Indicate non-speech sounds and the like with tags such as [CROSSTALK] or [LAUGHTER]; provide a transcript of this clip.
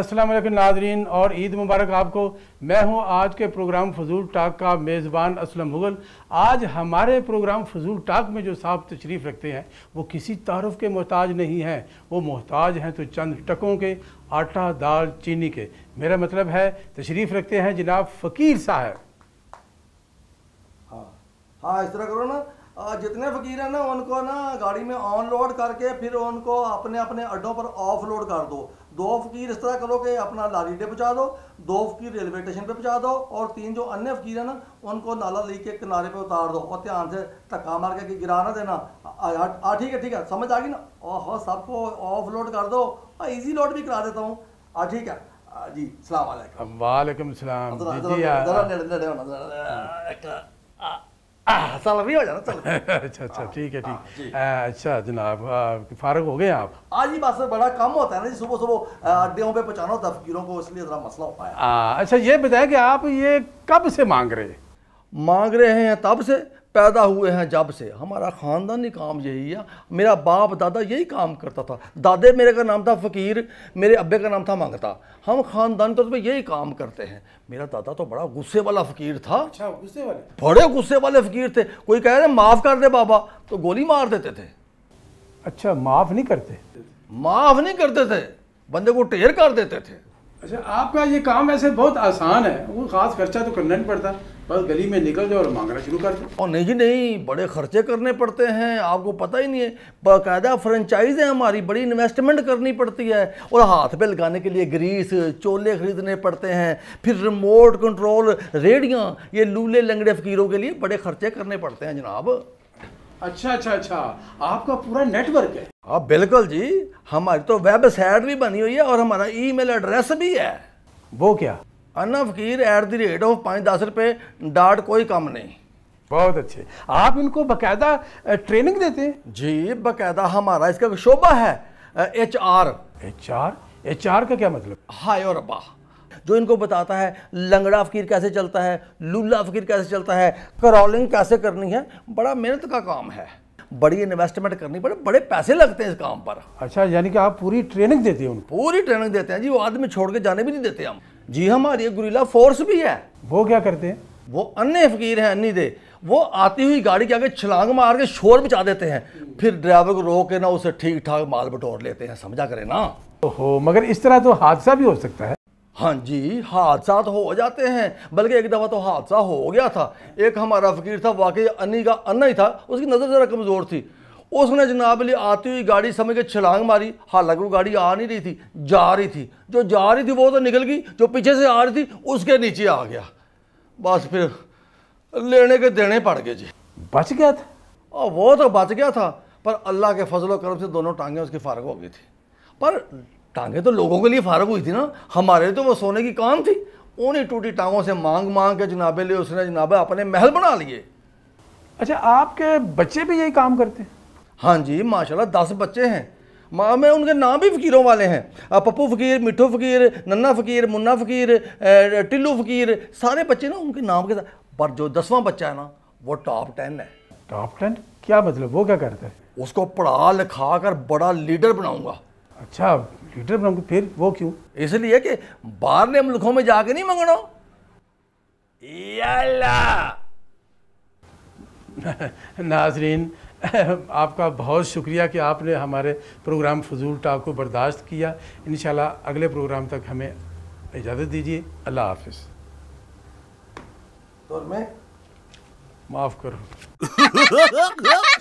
अस्सलाम वालेकुम नाजरीन और ईद मुबारक आपको मैं हूं आज के प्रोग्राम फजूल टाक का मेज़बान असलम मुगल आज हमारे प्रोग्राम फजूल टाक में जो साहब तशरीफ़ रखते हैं वो किसी तारफ़ के मोहताज नहीं हैं वो मोहताज हैं तो चंद टकों के आटा दाल चीनी के मेरा मतलब है तशरीफ़ रखते हैं जनाब फ़कीर साहब हाँ हाँ इस तरह करो ना जितने फ़कीर हैं ना उनको ना गाड़ी में ऑन लोड करके फिर उनको अपने अपने अड्डों पर ऑफ लोड कर दो दो फ़कीर इस तरह करो कि अपना लारी डे पहुँचा दो दो फ़कीर रेलवे स्टेशन पे पहुँचा दो और तीन जो अन्य फ़कीर हैं ना उनको नाला ली के किनारे पे उतार दो और ध्यान से धक्का मार के गिरा ना देना हाँ ठीक है ठीक है समझ आ गई ना हो सबको ऑफ लोड कर दो ईजी लोड भी करा देता हूँ हाँ ठीक है जी सलाम वालेकुम वालेकुम सलाम सलफी हो जाना चलो [LAUGHS] अच्छा अच्छा हाँ, ठीक है ठीक हाँ, अच्छा जनाब फारग हो गए आप आज ही बात बड़ा कम होता है ना जी सुबह सुबह अड्डियों पे पहुँचाना होता फकीरों को इसलिए ज़रा मसला हो पाया अच्छा ये बताया कि आप ये कब से मांग रहे मांग रहे हैं तब से पैदा हुए हैं जब से हमारा ख़ानदानी काम यही है मेरा बाप दादा यही काम करता था दादे मेरे का नाम था फ़कीर मेरे अब्बे का नाम था मांगता हम ख़ानदानी तौर तो पर यही काम करते हैं मेरा दादा तो बड़ा गुस्से वाला फ़कीर था अच्छा गुस्से वाले बड़े गुस्से वाले फ़कीर थे कोई कह रहे माफ़ कर दे बाबा तो गोली मार देते थे अच्छा माफ़ नहीं करते माफ़ नहीं करते थे बंदे को टेर कर देते थे अच्छा आपका ये काम ऐसे बहुत आसान है वो खास खर्चा तो करना नहीं पड़ता बस गली में निकल जाओ और मांगना शुरू कर दो और नहीं जी नहीं बड़े खर्चे करने पड़ते हैं आपको पता ही नहीं है बाकायदा फ्रेंचाइज है हमारी बड़ी इन्वेस्टमेंट करनी पड़ती है और हाथ पे लगाने के लिए ग्रीस चोले खरीदने पड़ते हैं फिर रिमोट कंट्रोल रेडियाँ ये लूले लंगड़े फकीरों के लिए बड़े खर्चे करने पड़ते हैं जनाब अच्छा अच्छा अच्छा आपका पूरा नेटवर्क है आप बिल्कुल जी हमारी तो वेबसाइट भी बनी हुई है और हमारा ईमेल एड्रेस भी है वो क्या अन्ना एट द रेट ऑफ पाँच दस रुपये डाट कोई कम नहीं बहुत अच्छे आप इनको बकायदा ट्रेनिंग देते हैं जी बकायदा हमारा इसका शोभा है H R H R H R का क्या मतलब हाय और अब्बा जो इनको बताता है लंगड़ा फकीर कैसे चलता है लूला फकीर कैसे चलता है क्रॉलिंग कैसे करनी है बड़ा मेहनत का काम है बड़ी इन्वेस्टमेंट करनी पड़े बड़े पैसे लगते हैं इस काम पर अच्छा यानी कि आप पूरी ट्रेनिंग देते हैं पूरी ट्रेनिंग देते हैं जी वो आदमी छोड़ के जाने भी नहीं देते हम जी हमारी गुरीला फोर्स भी है वो क्या करते हैं वो अन्य फकीर हैं अन्य दे वो आती हुई गाड़ी के आगे छलांग मार के शोर बचा देते हैं फिर ड्राइवर को रोक के ना उसे ठीक ठाक माल बटोर लेते हैं समझा करें ना ओहो मगर इस तरह तो हादसा भी हो सकता है हाँ जी हादसा तो हो जाते हैं बल्कि एक दफ़ा तो हादसा हो गया था एक हमारा फकीर था वाकई अन्नी का अन्ना ही था उसकी नज़र ज़रा कमज़ोर थी उसने जनाब लिए आती हुई गाड़ी समझ के छलांग मारी हालांकि वो गाड़ी आ नहीं रही थी जा रही थी जो जा रही थी वो तो निकल गई जो पीछे से आ रही थी उसके नीचे आ गया बस फिर लेने के देने पड़ गए जी बच गया था और वो तो बच गया था पर अल्लाह के फजलो करम से दोनों टांगें उसकी फारग हो गई थी पर टांगे तो लोगों के लिए फारग हुई थी ना हमारे तो वो सोने की काम थी उन्हीं टूटी टांगों से मांग मांग के जनाबे लिए उसने जनाबे अपने महल बना लिए अच्छा आपके बच्चे भी यही काम करते हैं हाँ जी माशाल्लाह दस बच्चे हैं माँ में उनके नाम भी फ़कीरों वाले हैं पप्पू फ़कीर मिठू फ़कीर नन्ना फ़कीर मुन्ना फ़कीर टिल्लू फ़कीर सारे बच्चे ना उनके नाम के साथ पर जो दसवां बच्चा है ना वो टॉप टेन है टॉप टेन क्या मतलब वो क्या करते हैं उसको पढ़ा लिखा कर बड़ा लीडर बनाऊंगा अच्छा ट्विटर पर फिर वो क्यों इसलिए कि ने मुल्कों में जाके नहीं मंगना [LAUGHS] नाजरीन [LAUGHS] आपका बहुत शुक्रिया कि आपने हमारे प्रोग्राम फजूल टाक को बर्दाश्त किया इन अगले प्रोग्राम तक हमें इजाज़त दीजिए अल्लाह हाफिज तो और मैं माफ़ करो [LAUGHS]